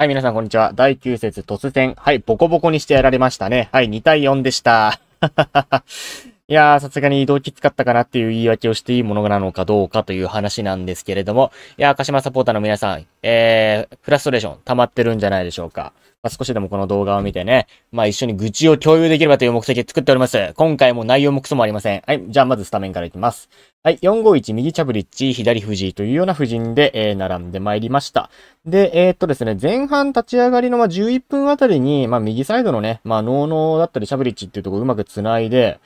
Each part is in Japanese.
はい、皆さんこんにちは。第9節突然。はい、ボコボコにしてやられましたね。はい、2対4でした。いやー、さすがに移動機使ったかなっていう言い訳をしていいものなのかどうかという話なんですけれども、いやー、鹿島サポーターの皆さん、えー、フラストレーション溜まってるんじゃないでしょうか。まあ、少しでもこの動画を見てね、まあ一緒に愚痴を共有できればという目的で作っております。今回も内容もクソもありません。はい、じゃあまずスタメンからいきます。はい、451右チャブリッチ、左藤井というような布陣で、えー、並んでまいりました。で、えー、っとですね、前半立ち上がりのまあ11分あたりに、まあ右サイドのね、まあノーノーだったりチャブリッチっていうところうまく繋いで、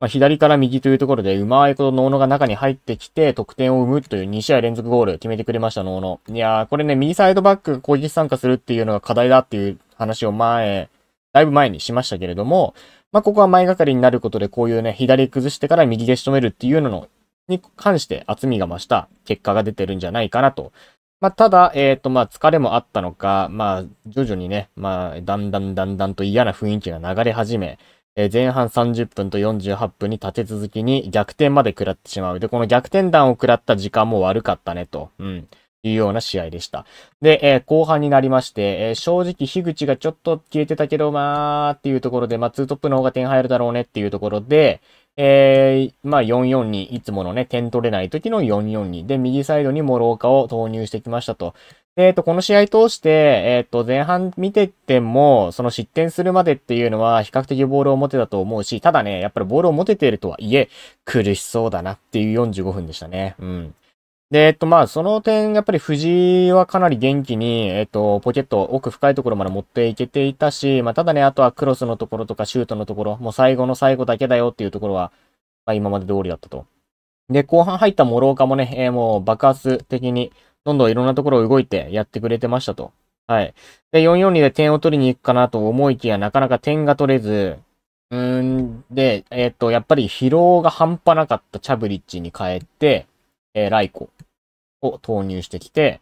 まあ、左から右というところで、うまいことノーノが中に入ってきて、得点を生むという2試合連続ゴール決めてくれました、ノーノ。いやー、これね、右サイドバック攻撃参加するっていうのが課題だっていう話を前、だいぶ前にしましたけれども、まあ、ここは前がかりになることで、こういうね、左崩してから右で仕留めるっていうのの、に関して厚みが増した結果が出てるんじゃないかなと。まあ、ただ、えっ、ー、と、ま疲れもあったのか、まあ、徐々にね、まあ、だんだんだんだんと嫌な雰囲気が流れ始め、えー、前半30分と48分に立て続きに逆転まで食らってしまう。で、この逆転弾を食らった時間も悪かったねと。うん。いうような試合でした。で、えー、後半になりまして、えー、正直、樋口がちょっと消えてたけど、まあ、っていうところで、まあ、ートップの方が点入るだろうねっていうところで、えー、まあ、4-4に、いつものね、点取れない時の4-4に、で、右サイドに諸岡を投入してきましたと。で、えっと、この試合通して、えっと、前半見てても、その失点するまでっていうのは比較的ボールを持てたと思うし、ただね、やっぱりボールを持てているとはいえ、苦しそうだなっていう45分でしたね。うん。で、えっと、まあ、その点、やっぱり藤井はかなり元気に、えっと、ポケット奥深いところまで持っていけていたし、まあ、ただね、あとはクロスのところとかシュートのところ、もう最後の最後だけだよっていうところは、まあ、今まで通りだったと。で、後半入った諸岡もね、えー、もう爆発的にどんどんいろんなところを動いてやってくれてましたと。はい。で、442で点を取りに行くかなと思いきや、なかなか点が取れず、うーん、で、えっ、と、やっぱり疲労が半端なかったチャブリッジに変えて、えー、ライコを投入してきて、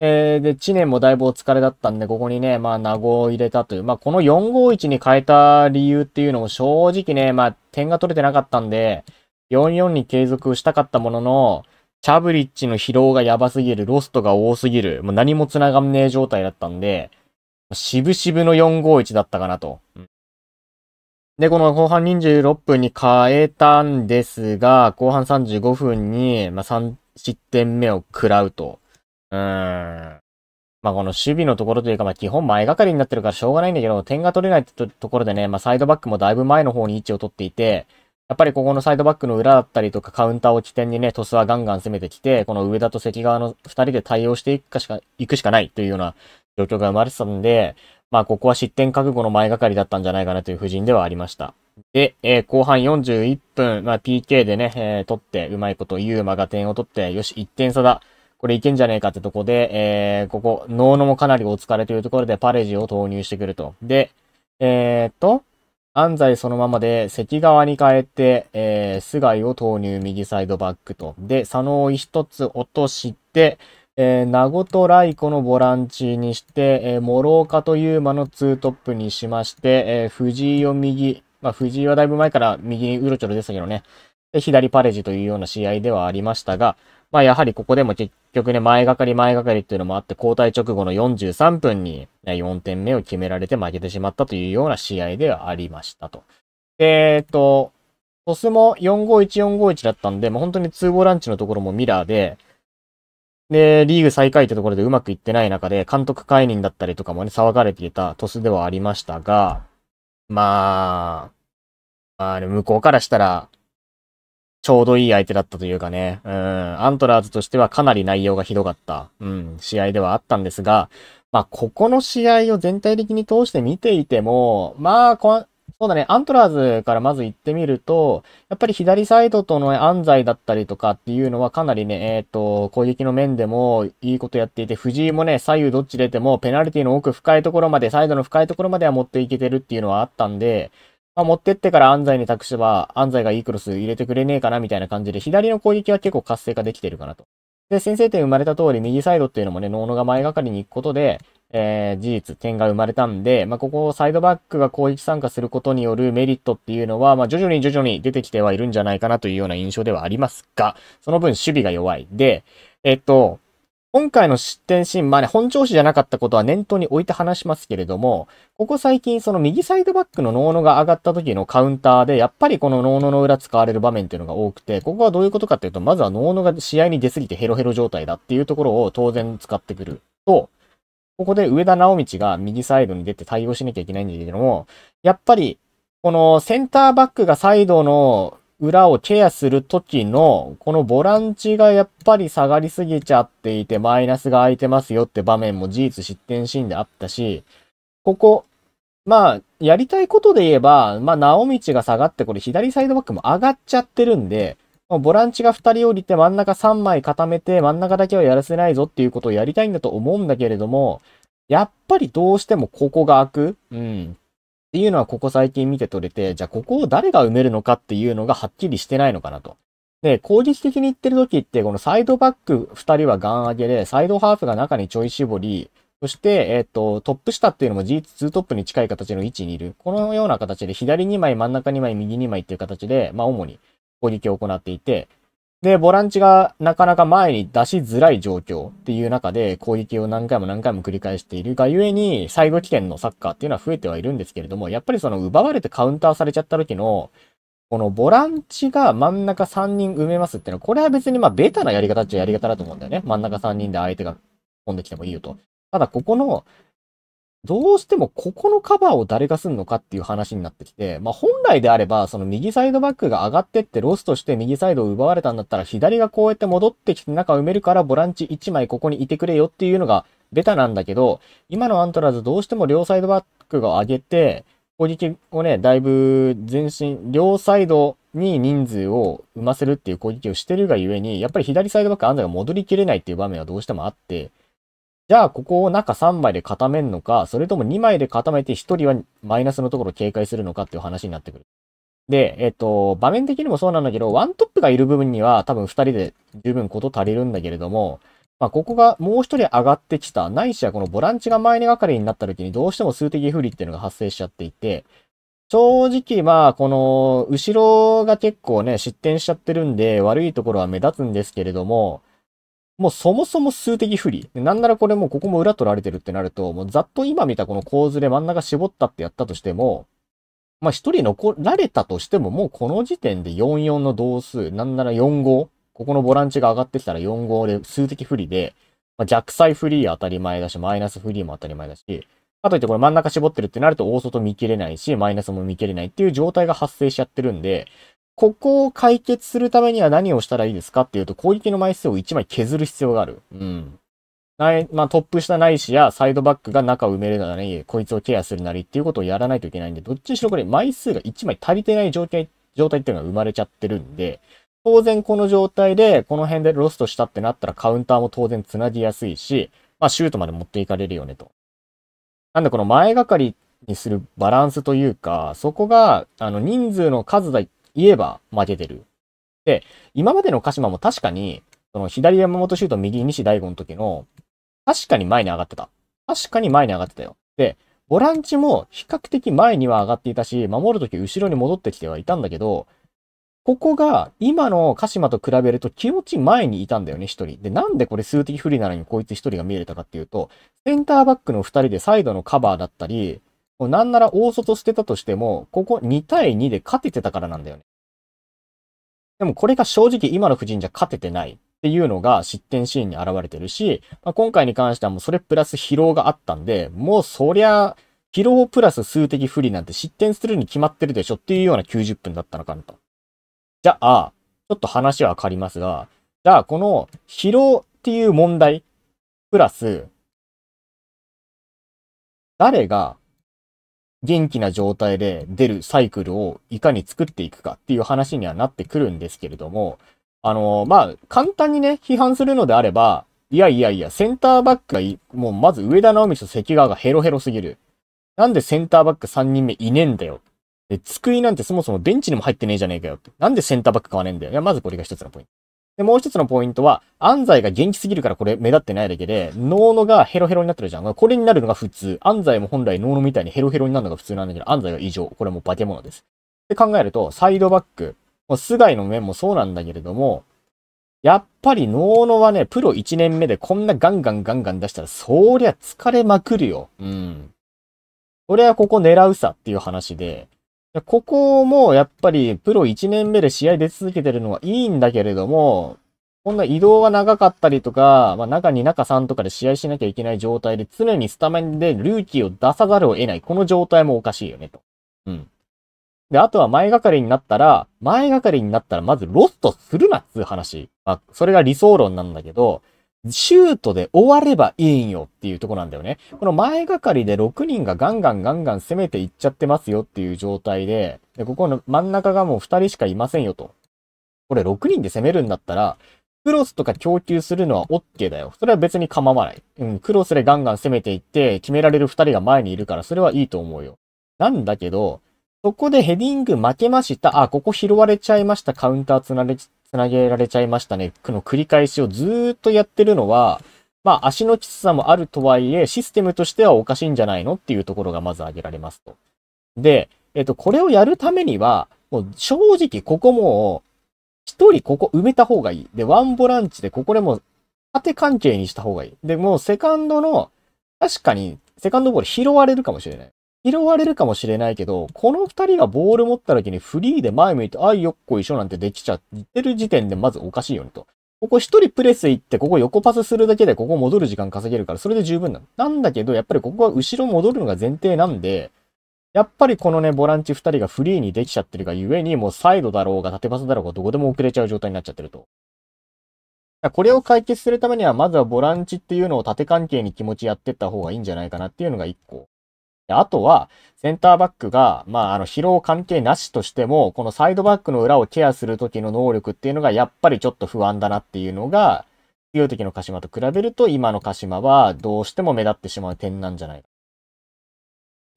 えー、で、知念もだいぶお疲れだったんで、ここにね、まあ、名護を入れたという、まあ、この451に変えた理由っていうのも正直ね、まあ、点が取れてなかったんで、44に継続したかったものの、チャブリッチの疲労がやばすぎる、ロストが多すぎる、もう何も繋がんねえ状態だったんで、渋々の451だったかなと。で、この後半26分に変えたんですが、後半35分に、まあ、3失点目を食らうと。うーん。まあ、この守備のところというか、まあ、基本前がかりになってるからしょうがないんだけど、点が取れないってところでね、まあ、サイドバックもだいぶ前の方に位置を取っていて、やっぱりここのサイドバックの裏だったりとかカウンターを起点にね、トスはガンガン攻めてきて、この上田と関川の二人で対応していくかしか、いくしかないというような状況が生まれてたんで、まあここは失点覚悟の前がかりだったんじゃないかなという布陣ではありました。で、えー、後半41分、まあ PK でね、えー、取ってうまいこと、ユーマが点を取って、よし、1点差だ。これいけんじゃねえかってとこで、えー、ここ、ノーノもかなりお疲れというところでパレジを投入してくると。で、えー、っと、安西そのままで、関側に変えて、えー、菅井を投入、右サイドバックと。で、佐野を一つ落として、えー、名古とイ子のボランチにして、えー、諸岡とユーマのツートップにしまして、えー、藤井を右、まあ、藤井はだいぶ前から右にうろちょろでしたけどね、で左パレジというような試合ではありましたが、まあやはりここでも結局ね、前がかり前がかりっていうのもあって、交代直後の43分に4点目を決められて負けてしまったというような試合ではありましたと。えっ、と、トスも451-451だったんで、もう本当に2ゴランチのところもミラーで、で、リーグ最下位ってところでうまくいってない中で、監督解任だったりとかもね、騒がれていたトスではありましたが、まあ、まあ、ね、向こうからしたら、ちょうどいい相手だったというかね、うん、アントラーズとしてはかなり内容がひどかった、うん、試合ではあったんですが、まあ、ここの試合を全体的に通して見ていても、まあ、そうだね、アントラーズからまず行ってみると、やっぱり左サイドとの安西だったりとかっていうのはかなりね、えっ、ー、と、攻撃の面でもいいことやっていて、藤井もね、左右どっち出てもペナルティの奥深いところまで、サイドの深いところまでは持っていけてるっていうのはあったんで、まあ、持ってってから安西に託せば、安西がイいクロス入れてくれねえかなみたいな感じで、左の攻撃は結構活性化できてるかなと。で、先制点生まれた通り、右サイドっていうのもね、ノーノが前がかりに行くことで、えー、事実、点が生まれたんで、まあ、ここ、サイドバックが攻撃参加することによるメリットっていうのは、まあ、徐々に徐々に出てきてはいるんじゃないかなというような印象ではありますが、その分守備が弱い。で、えっと、今回の失点シーン、まあね、本調子じゃなかったことは念頭に置いて話しますけれども、ここ最近その右サイドバックのノーノが上がった時のカウンターで、やっぱりこのノーノの裏使われる場面っていうのが多くて、ここはどういうことかっていうと、まずはノーノが試合に出すぎてヘロヘロ状態だっていうところを当然使ってくると、ここで上田直道が右サイドに出て対応しなきゃいけないんだけども、やっぱり、このセンターバックがサイドの裏をケアするときの、このボランチがやっぱり下がりすぎちゃっていて、マイナスが空いてますよって場面も事実失点シーンであったし、ここ、まあ、やりたいことで言えば、まあ、直道が下がって、これ左サイドバックも上がっちゃってるんで、ボランチが2人降りて真ん中3枚固めて真ん中だけはやらせないぞっていうことをやりたいんだと思うんだけれども、やっぱりどうしてもここが開く。うん。っていうのはここ最近見て取れて、じゃあここを誰が埋めるのかっていうのがはっきりしてないのかなと。で、攻撃的に言ってる時って、このサイドバック2人はガン上げで、サイドハーフが中にちょい絞り、そして、えっ、ー、と、トップ下っていうのも事実2トップに近い形の位置にいる。このような形で左2枚、真ん中2枚、右2枚っていう形で、まあ主に攻撃を行っていて、で、ボランチがなかなか前に出しづらい状況っていう中で攻撃を何回も何回も繰り返しているがゆえに、最後起点のサッカーっていうのは増えてはいるんですけれども、やっぱりその奪われてカウンターされちゃった時の、このボランチが真ん中3人埋めますっていうのは、これは別にまあベタなやり方っちゃやり方だと思うんだよね。真ん中3人で相手が飛んできてもいいよと。ただここのどうしてもここのカバーを誰がすんのかっていう話になってきて、まあ本来であれば、その右サイドバックが上がってってロスとして右サイドを奪われたんだったら、左がこうやって戻ってきて中埋めるからボランチ1枚ここにいてくれよっていうのがベタなんだけど、今のアントラーズどうしても両サイドバックが上げて、攻撃をね、だいぶ前進、両サイドに人数を生ませるっていう攻撃をしてるがゆえに、やっぱり左サイドバックアンダーが戻りきれないっていう場面はどうしてもあって、じゃあ、ここを中3枚で固めるのか、それとも2枚で固めて1人はマイナスのところを警戒するのかっていう話になってくる。で、えっと、場面的にもそうなんだけど、ワントップがいる部分には多分2人で十分こと足りるんだけれども、まあ、ここがもう1人上がってきた、ないしはこのボランチが前にがかりになった時にどうしても数的不利っていうのが発生しちゃっていて、正直まあ、この、後ろが結構ね、失点しちゃってるんで、悪いところは目立つんですけれども、もうそもそも数的不利。なんならこれもうここも裏取られてるってなると、もうざっと今見たこの構図で真ん中絞ったってやったとしても、まあ一人残られたとしても、もうこの時点で44の同数、なんなら4 5ここのボランチが上がってきたら4 5で数的不利で、まあ、弱細フリー当たり前だし、マイナスフリーも当たり前だし、かといってこれ真ん中絞ってるってなると大外見切れないし、マイナスも見切れないっていう状態が発生しちゃってるんで、ここを解決するためには何をしたらいいですかっていうと、攻撃の枚数を1枚削る必要がある。うん。ない、まあ、トップ下ないしや、サイドバックが中を埋めるなり、こいつをケアするなりっていうことをやらないといけないんで、どっちにしろこれ枚数が1枚足りてない状態、状態っていうのが生まれちゃってるんで、当然この状態で、この辺でロストしたってなったらカウンターも当然繋ぎやすいし、まあ、シュートまで持っていかれるよねと。なんでこの前がかりにするバランスというか、そこが、あの、人数の数だ言えば負けてる。で、今までの鹿島も確かに、その左山本シュート、右西大悟の時の、確かに前に上がってた。確かに前に上がってたよ。で、ボランチも比較的前には上がっていたし、守るとき後ろに戻ってきてはいたんだけど、ここが今の鹿島と比べると気持ち前にいたんだよね、一人。で、なんでこれ数的不利なのにこいつ一人が見えれたかっていうと、センターバックの二人でサイドのカバーだったり、なんなら大外捨てたとしても、ここ2対2で勝ててたからなんだよね。でもこれが正直今の布陣じゃ勝ててないっていうのが失点シーンに現れてるし、まあ、今回に関してはもうそれプラス疲労があったんで、もうそりゃ、疲労プラス数的不利なんて失点するに決まってるでしょっていうような90分だったのかなと。じゃあ、ちょっと話は変わりますが、じゃあこの疲労っていう問題、プラス、誰が元気な状態で出るサイクルをいかに作っていくかっていう話にはなってくるんですけれども、あの、まあ、簡単にね、批判するのであれば、いやいやいや、センターバックがい、もうまず上田直美と関川がヘロヘロすぎる。なんでセンターバック3人目いねえんだよ。で、机なんてそもそもベンチにも入ってねえじゃねえかよ。なんでセンターバック買わねえんだよ。いや、まずこれが一つのポイント。で、もう一つのポイントは、安西が元気すぎるからこれ目立ってないだけで、脳のがヘロヘロになってるじゃん。これになるのが普通。安西も本来脳のみたいにヘロヘロになるのが普通なんだけど、安西は異常。これも化け物です。で考えると、サイドバック。もう菅井の面もそうなんだけれども、やっぱり脳のはね、プロ1年目でこんなガンガンガンガン出したら、そりゃ疲れまくるよ。うん。これはここ狙うさっていう話で、ここもやっぱりプロ1年目で試合出続けてるのはいいんだけれども、こんな移動が長かったりとか、まあ、中2、中3とかで試合しなきゃいけない状態で、常にスタメンでルーキーを出さざるを得ない。この状態もおかしいよね、と。うん。で、あとは前がかりになったら、前がかりになったらまずロストするなっつう話。まあ、それが理想論なんだけど、シュートで終わればいいんよっていうとこなんだよね。この前がかりで6人がガンガンガンガン攻めていっちゃってますよっていう状態で、でここの真ん中がもう2人しかいませんよと。これ6人で攻めるんだったら、クロスとか供給するのは OK だよ。それは別に構わない。うん、クロスでガンガン攻めていって、決められる2人が前にいるから、それはいいと思うよ。なんだけど、そこでヘディング負けました。あ、ここ拾われちゃいました。カウンターつな繋げられちゃいましたね。この繰り返しをずっとやってるのは、まあ、足のきつさもあるとはいえ、システムとしてはおかしいんじゃないのっていうところがまず挙げられますと。で、えっと、これをやるためには、もう正直ここも、一人ここ埋めた方がいい。で、ワンボランチでここでも縦関係にした方がいい。で、もうセカンドの、確かにセカンドボール拾われるかもしれない。拾われるかもしれないけど、この二人がボール持った時にフリーで前向いて、あいよっこいしょなんてできちゃってる時点でまずおかしいよねと。ここ一人プレス行って、ここ横パスするだけでここ戻る時間稼げるから、それで十分なの。なんだけど、やっぱりここは後ろ戻るのが前提なんで、やっぱりこのね、ボランチ二人がフリーにできちゃってるがゆえに、もうサイドだろうが縦パスだろうがどこでも遅れちゃう状態になっちゃってると。これを解決するためには、まずはボランチっていうのを縦関係に気持ちやってった方がいいんじゃないかなっていうのが一個。あとは、センターバックが、まあ、あの、疲労関係なしとしても、このサイドバックの裏をケアするときの能力っていうのが、やっぱりちょっと不安だなっていうのが、強いきの鹿島と比べると、今の鹿島はどうしても目立ってしまう点なんじゃないか。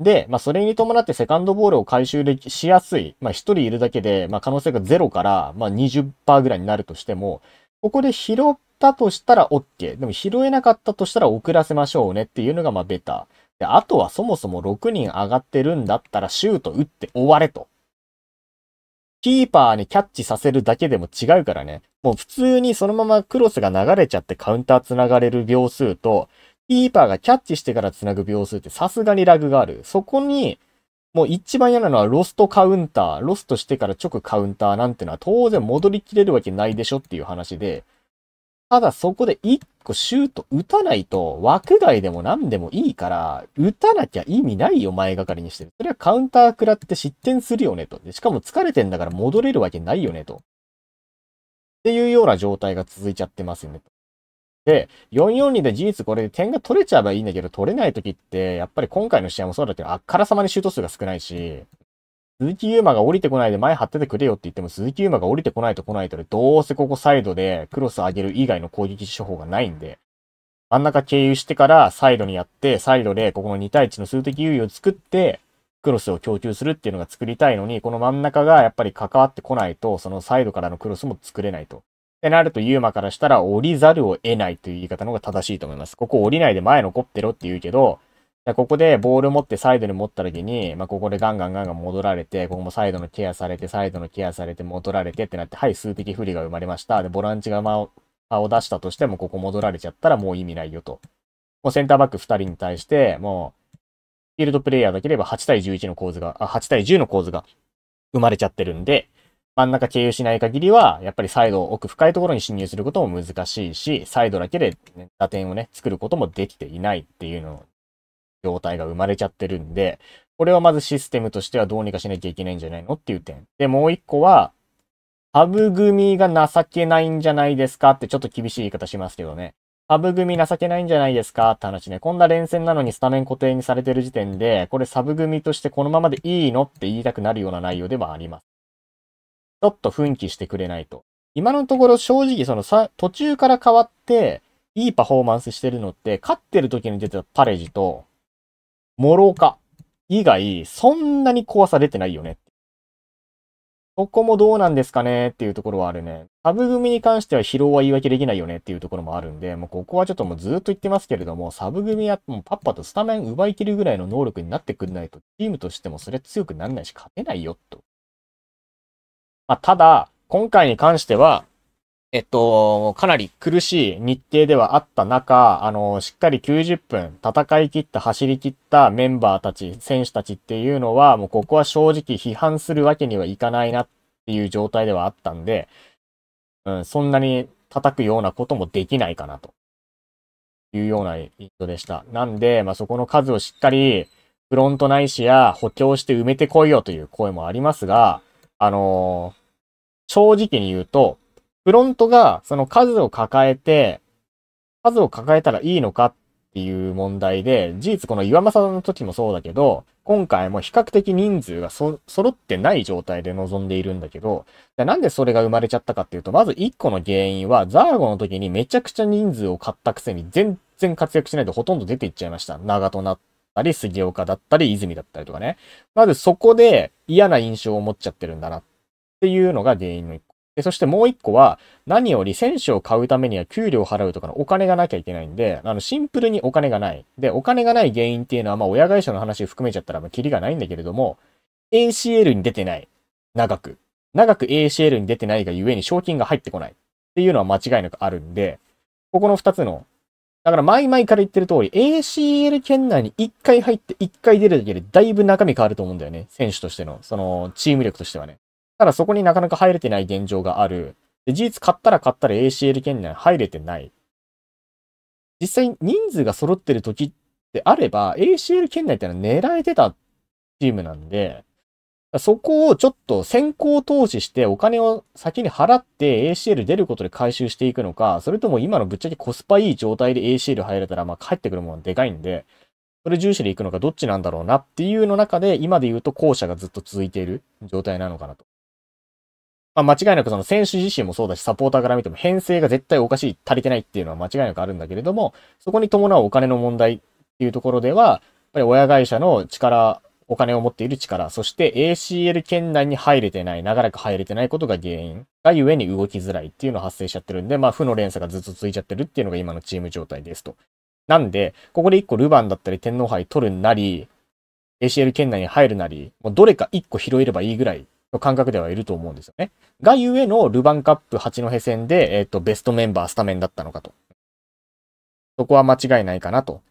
で、まあ、それに伴ってセカンドボールを回収できしやすい。まあ、一人いるだけで、まあ、可能性がゼロから、まあ、20%ぐらいになるとしても、ここで拾ったとしたら OK。でも拾えなかったとしたら遅らせましょうねっていうのが、まあ、ベター。で、あとはそもそも6人上がってるんだったらシュート打って終われと。キーパーにキャッチさせるだけでも違うからね。もう普通にそのままクロスが流れちゃってカウンター繋がれる秒数と、キーパーがキャッチしてから繋ぐ秒数ってさすがにラグがある。そこに、もう一番嫌なのはロストカウンター。ロストしてから直カウンターなんてのは当然戻りきれるわけないでしょっていう話で、ただそこで一個シュート打たないと、枠外でも何でもいいから、打たなきゃ意味ないよ、前がかりにしてる。それはカウンター食らって失点するよね、と。しかも疲れてんだから戻れるわけないよね、と。っていうような状態が続いちゃってますよね、と。で、442で事実これで点が取れちゃえばいいんだけど、取れない時って、やっぱり今回の試合もそうだけど、あっからさまにシュート数が少ないし、鈴木優馬が降りてこないで前張っててくれよって言っても、鈴木優馬が降りてこないと来ないとで、どうせここサイドでクロス上げる以外の攻撃手法がないんで、真ん中経由してからサイドにやって、サイドでここの2対1の数的優位を作って、クロスを供給するっていうのが作りたいのに、この真ん中がやっぱり関わってこないと、そのサイドからのクロスも作れないと。ってなると、ユーマからしたら降りざるを得ないという言い方の方が正しいと思います。ここ降りないで前残ってろって言うけど、ここでボール持ってサイドに持った時に、まあ、ここでガンガンガンガン戻られて、ここもサイドのケアされて、サイドのケアされて、戻られてってなって、はい、数的不利が生まれました。で、ボランチが間を出したとしても、ここ戻られちゃったらもう意味ないよと。もうセンターバック2人に対して、もう、フィールドプレイヤーだければ8対11の構図が、あ、8対10の構図が生まれちゃってるんで、真ん中経由しない限りは、やっぱりサイド奥深いところに侵入することも難しいし、サイドだけで打点をね、作ることもできていないっていうの状態が生まれちゃってるんで、これはまずシステムとしてはどうにかしなきゃいけないんじゃないのっていう点。で、もう一個は、ハブ組が情けないんじゃないですかってちょっと厳しい言い方しますけどね。ハブ組情けないんじゃないですかって話ね。こんな連戦なのにスタメン固定にされてる時点で、これサブ組としてこのままでいいのって言いたくなるような内容ではあります。ちょっと奮起してくれないと。今のところ正直そのさ、途中から変わって、いいパフォーマンスしてるのって、勝ってる時に出てたパレジと、諸岡以外、そんなに怖さ出てないよね。ここもどうなんですかねっていうところはあるね。ブ組に関しては疲労は言い訳できないよねっていうところもあるんで、もうここはちょっともうずっと言ってますけれども、サブ組はもうパッパとスタメン奪い切るぐらいの能力になってくんないと、チームとしてもそれ強くなんないし勝てないよ、と。まあ、ただ、今回に関しては、えっと、かなり苦しい日程ではあった中、あの、しっかり90分戦い切った、走り切ったメンバーたち、選手たちっていうのは、もうここは正直批判するわけにはいかないなっていう状態ではあったんで、うん、そんなに叩くようなこともできないかなというような印象でした。なんで、まあ、そこの数をしっかりフロントないしや補強して埋めてこいよという声もありますが、あのー、正直に言うと、フロントがその数を抱えて、数を抱えたらいいのかっていう問題で、事実この岩政の時もそうだけど、今回も比較的人数がそ揃ってない状態で臨んでいるんだけど、じゃなんでそれが生まれちゃったかっていうと、まず1個の原因は、ザーゴの時にめちゃくちゃ人数を買ったくせに全然活躍しないでほとんど出ていっちゃいました。長となったり、杉岡だったり、泉だったりとかね。まずそこで嫌な印象を持っちゃってるんだなっていうのが原因の1で、そしてもう一個は、何より選手を買うためには給料を払うとかのお金がなきゃいけないんで、あの、シンプルにお金がない。で、お金がない原因っていうのは、まあ、親会社の話を含めちゃったら、まあ、キリがないんだけれども、ACL に出てない。長く。長く ACL に出てないがゆえに賞金が入ってこない。っていうのは間違いなくあるんで、ここの2つの、だから前々から言ってる通り、ACL 圏内に1回入って1回出るだけでだいぶ中身変わると思うんだよね。選手としての、その、チーム力としてはね。ただそこになかなか入れてない現状がある。で、事実買ったら買ったら ACL 圏内入れてない。実際人数が揃ってる時であれば、ACL 圏内ってのは狙えてたチームなんで、そこをちょっと先行投資してお金を先に払って ACL 出ることで回収していくのか、それとも今のぶっちゃけコスパいい状態で ACL 入れたら、まあ帰ってくるものでかいんで、それ重視でいくのかどっちなんだろうなっていうの中で、今で言うと後者がずっと続いている状態なのかなと。まあ、間違いなくその選手自身もそうだし、サポーターから見ても編成が絶対おかしい、足りてないっていうのは間違いなくあるんだけれども、そこに伴うお金の問題っていうところでは、やっぱり親会社の力、お金を持っている力、そして ACL 圏内に入れてない、長らく入れてないことが原因がゆえに動きづらいっていうのが発生しちゃってるんで、まあ負の連鎖がずっと続いちゃってるっていうのが今のチーム状態ですと。なんで、ここで1個ルヴァンだったり天皇杯取るなり、ACL 圏内に入るなり、もうどれか1個拾えればいいぐらいの感覚ではいると思うんですよね。がゆえのルヴァンカップ八戸戦で、えっ、ー、と、ベストメンバースタメンだったのかと。そこは間違いないかなと。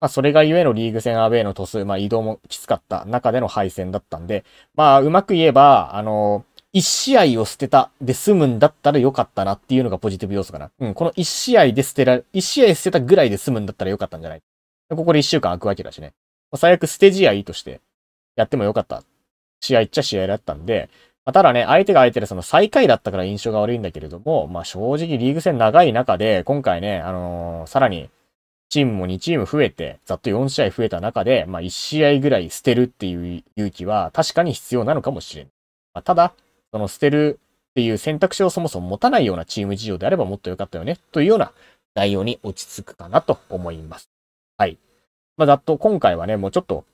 まあ、それがゆえのリーグ戦アウェイのトス、まあ、移動もきつかった中での敗戦だったんで、まあ、うまく言えば、あのー、1試合を捨てたで済むんだったらよかったなっていうのがポジティブ要素かな。うん、この1試合で捨てられ、1試合捨てたぐらいで済むんだったらよかったんじゃないここで1週間空くわけだしね。最悪捨て試合としてやってもよかった試合っちゃ試合だったんで、まあ、ただね、相手が相手でその最下位だったから印象が悪いんだけれども、まあ正直リーグ戦長い中で、今回ね、あのー、さらに、チームも2チーム増えて、ざっと4試合増えた中で、まあ1試合ぐらい捨てるっていう勇気は確かに必要なのかもしれない。まあ、ただ、その捨てるっていう選択肢をそもそも持たないようなチーム事情であればもっと良かったよね、というような内容に落ち着くかなと思います。はい。まあ、ざっと今回はね、もうちょっと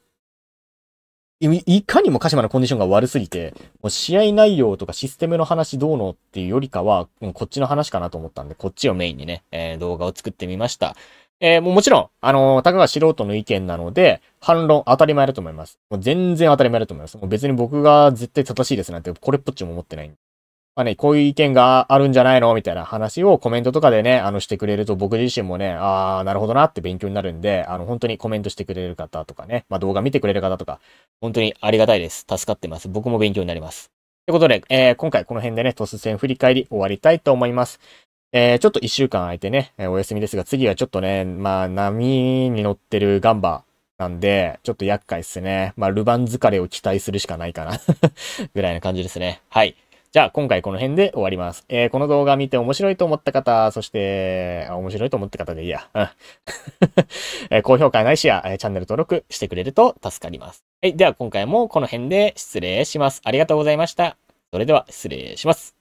いかにも鹿島のコンディションが悪すぎて、もう試合内容とかシステムの話どうのっていうよりかは、こっちの話かなと思ったんで、こっちをメインにね、えー、動画を作ってみました。えー、もうもちろん、あのー、たかが素人の意見なので、反論当たり前だと思います。もう全然当たり前だと思います。もう別に僕が絶対正しいですなんて、これっぽっちも思ってないんで。まあね、こういう意見があるんじゃないのみたいな話をコメントとかでね、あの、してくれると僕自身もね、あー、なるほどなって勉強になるんで、あの、本当にコメントしてくれる方とかね、まあ、動画見てくれる方とか、本当にありがたいです。助かってます。僕も勉強になります。ってことで、えー、今回この辺でね、突然振り返り終わりたいと思います。えー、ちょっと一週間空いてね、えー、お休みですが、次はちょっとね、まあ、波に乗ってるガンバなんで、ちょっと厄介っすね。まあ、ルバン疲れを期待するしかないかな ぐらいな感じですね。はい。じゃあ今回この辺で終わります。えー、この動画見て面白いと思った方、そして、面白いと思った方でいいや。うん え高評価ないしや、チャンネル登録してくれると助かります。はい。では今回もこの辺で失礼します。ありがとうございました。それでは失礼します。